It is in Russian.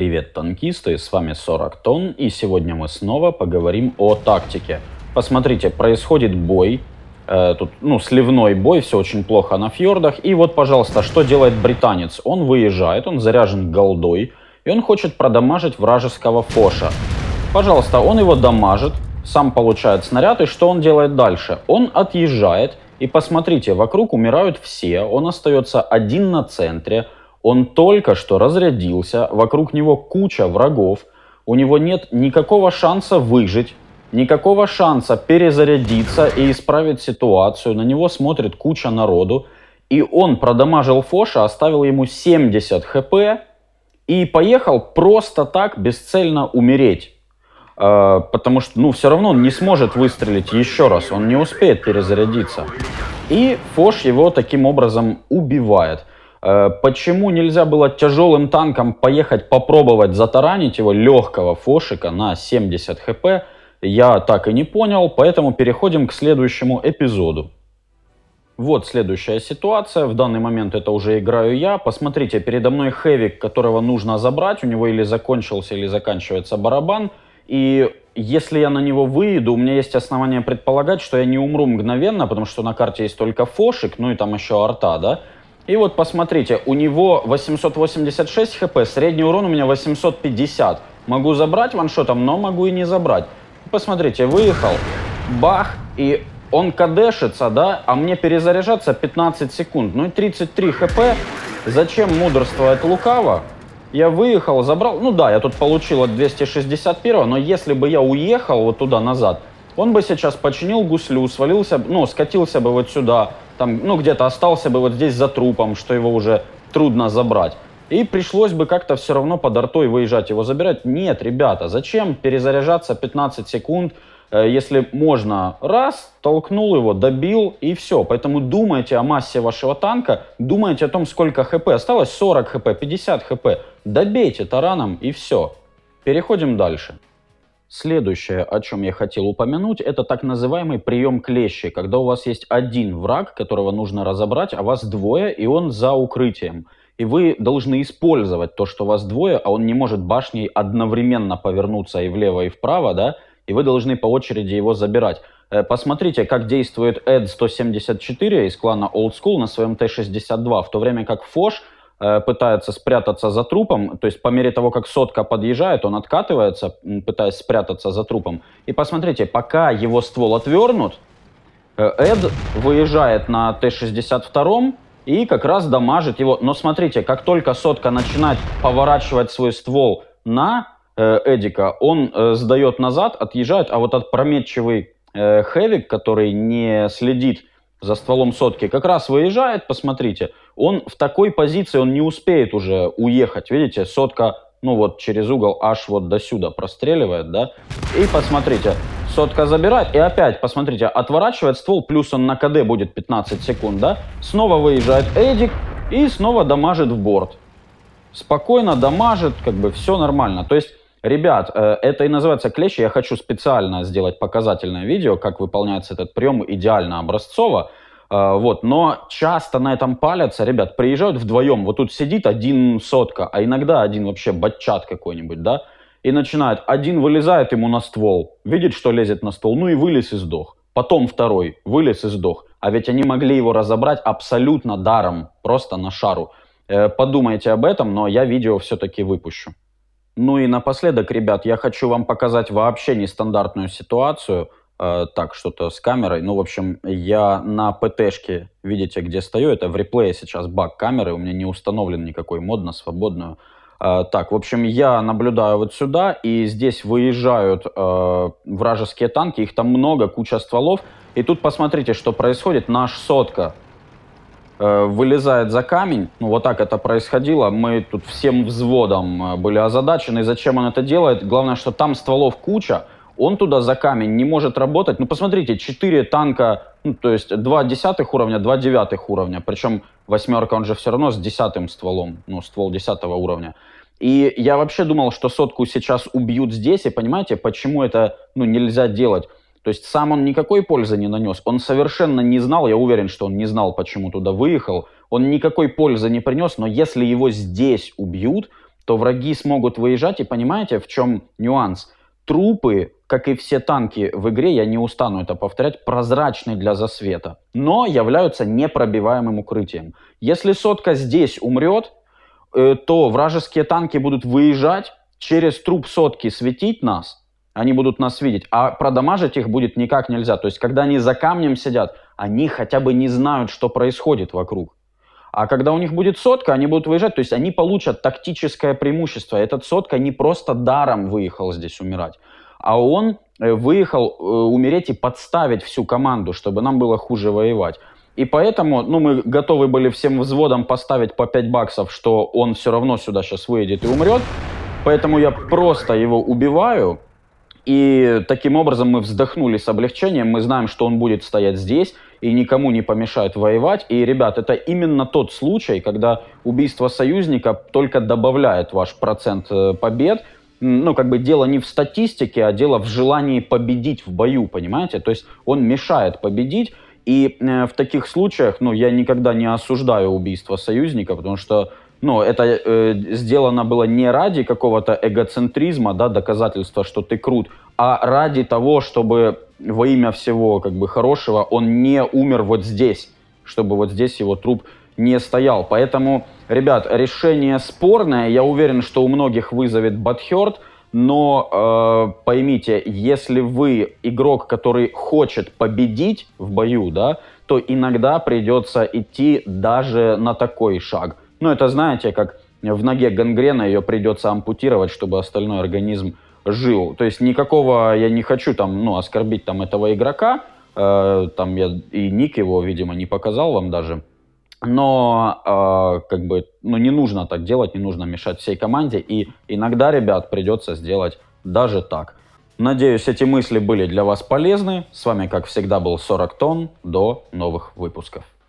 Привет, танкисты, с вами 40 тонн, и сегодня мы снова поговорим о тактике. Посмотрите, происходит бой, э, тут, ну, сливной бой, все очень плохо на фьордах, и вот, пожалуйста, что делает британец? Он выезжает, он заряжен голдой, и он хочет продамажить вражеского фоша. Пожалуйста, он его дамажит, сам получает снаряд, и что он делает дальше? Он отъезжает, и посмотрите, вокруг умирают все, он остается один на центре, он только что разрядился, вокруг него куча врагов, у него нет никакого шанса выжить, никакого шанса перезарядиться и исправить ситуацию. На него смотрит куча народу. И он продамажил Фоша, оставил ему 70 хп и поехал просто так бесцельно умереть. Э, потому что, ну, все равно он не сможет выстрелить еще раз, он не успеет перезарядиться. И Фош его таким образом убивает. Э, почему нельзя было тяжелым танком поехать попробовать затаранить его легкого фошика на 70 хп, я так и не понял, поэтому переходим к следующему эпизоду. Вот следующая ситуация, в данный момент это уже играю я. Посмотрите, передо мной хэвик, которого нужно забрать, у него или закончился, или заканчивается барабан. И если я на него выйду, у меня есть основания предполагать, что я не умру мгновенно, потому что на карте есть только фошик, ну и там еще арта, да? И вот посмотрите, у него 886 хп, средний урон у меня 850. Могу забрать ваншотом, но могу и не забрать. Посмотрите, выехал, бах, и он кадешится, да, а мне перезаряжаться 15 секунд. Ну и 33 хп. Зачем мудрствовать лукаво? Я выехал, забрал, ну да, я тут получил от 261, но если бы я уехал вот туда-назад, он бы сейчас починил гуслю, свалился, ну, скатился бы вот сюда, там, ну, где-то остался бы вот здесь за трупом, что его уже трудно забрать. И пришлось бы как-то все равно под артой выезжать его забирать. Нет, ребята, зачем перезаряжаться 15 секунд, э, если можно раз, толкнул его, добил и все. Поэтому думайте о массе вашего танка, думайте о том, сколько хп. Осталось 40 хп, 50 хп. Добейте тараном и все. Переходим дальше. Следующее, о чем я хотел упомянуть, это так называемый прием клещей, когда у вас есть один враг, которого нужно разобрать, а вас двое, и он за укрытием. И вы должны использовать то, что вас двое, а он не может башней одновременно повернуться и влево, и вправо, да, и вы должны по очереди его забирать. Э, посмотрите, как действует Эд 174 из клана Old School на своем Т-62, в то время как Фош Э, пытается спрятаться за трупом, то есть по мере того, как сотка подъезжает, он откатывается, пытаясь спрятаться за трупом. И посмотрите, пока его ствол отвернут, э, Эд выезжает на Т-62 и как раз дамажит его. Но смотрите, как только сотка начинает поворачивать свой ствол на э, Эдика, он сдает назад, отъезжает, а вот отпрометчивый Хевик, который не следит за стволом сотки как раз выезжает, посмотрите, он в такой позиции, он не успеет уже уехать, видите, сотка, ну вот через угол аж вот до сюда простреливает, да, и посмотрите, сотка забирает, и опять, посмотрите, отворачивает ствол, плюс он на КД будет 15 секунд, да, снова выезжает Эдик и снова дамажит в борт. Спокойно дамажит, как бы все нормально, то есть Ребят, э, это и называется клещи. Я хочу специально сделать показательное видео, как выполняется этот прием идеально образцово. Э, вот, но часто на этом палятся, ребят, приезжают вдвоем, вот тут сидит один сотка, а иногда один вообще батчат какой-нибудь, да, и начинает, один вылезает ему на ствол, видит, что лезет на ствол, ну и вылез и сдох. Потом второй вылез и сдох. А ведь они могли его разобрать абсолютно даром, просто на шару. Э, подумайте об этом, но я видео все-таки выпущу. Ну и напоследок, ребят, я хочу вам показать вообще нестандартную ситуацию. Э, так, что-то с камерой. Ну, в общем, я на ПТ-шке, видите, где стою. Это в реплее сейчас баг камеры. У меня не установлен никакой мод на свободную. Э, так, в общем, я наблюдаю вот сюда, и здесь выезжают э, вражеские танки. Их там много, куча стволов. И тут посмотрите, что происходит. Наш сотка Э, вылезает за камень. Ну, вот так это происходило. Мы тут всем взводом э, были озадачены. Зачем он это делает? Главное, что там стволов куча. Он туда за камень не может работать. Ну, посмотрите, 4 танка, ну, то есть 2 десятых уровня, 2 девятых уровня. Причем восьмерка, он же все равно с десятым стволом. Ну, ствол десятого уровня. И я вообще думал, что сотку сейчас убьют здесь. И понимаете, почему это ну, нельзя делать? То есть сам он никакой пользы не нанес. Он совершенно не знал, я уверен, что он не знал, почему туда выехал. Он никакой пользы не принес, но если его здесь убьют, то враги смогут выезжать. И понимаете, в чем нюанс? Трупы, как и все танки в игре, я не устану это повторять, прозрачны для засвета, но являются непробиваемым укрытием. Если сотка здесь умрет, э, то вражеские танки будут выезжать, через труп сотки светить нас, они будут нас видеть. А продамажить их будет никак нельзя. То есть, когда они за камнем сидят, они хотя бы не знают, что происходит вокруг. А когда у них будет сотка, они будут выезжать, то есть они получат тактическое преимущество. Этот сотка не просто даром выехал здесь умирать, а он э, выехал э, умереть и подставить всю команду, чтобы нам было хуже воевать. И поэтому, ну, мы готовы были всем взводом поставить по 5 баксов, что он все равно сюда сейчас выйдет и умрет. Поэтому я просто его убиваю, и таким образом мы вздохнули с облегчением, мы знаем, что он будет стоять здесь и никому не помешает воевать. И, ребят, это именно тот случай, когда убийство союзника только добавляет ваш процент э, побед. Ну, как бы дело не в статистике, а дело в желании победить в бою, понимаете? То есть он мешает победить. И э, в таких случаях, ну, я никогда не осуждаю убийство союзника, потому что ну, это э, сделано было не ради какого-то эгоцентризма, да, доказательства, что ты крут, а ради того, чтобы во имя всего как бы хорошего он не умер вот здесь, чтобы вот здесь его труп не стоял. Поэтому, ребят, решение спорное. Я уверен, что у многих вызовет Батхерт, но э, поймите, если вы игрок, который хочет победить в бою, да, то иногда придется идти даже на такой шаг. Ну, это, знаете, как в ноге гангрена ее придется ампутировать, чтобы остальной организм жил. То есть никакого я не хочу там, ну, оскорбить там этого игрока. Э, там я и ник его, видимо, не показал вам даже. Но э, как бы, ну, не нужно так делать, не нужно мешать всей команде. И иногда, ребят, придется сделать даже так. Надеюсь, эти мысли были для вас полезны. С вами, как всегда, был 40 тонн. До новых выпусков.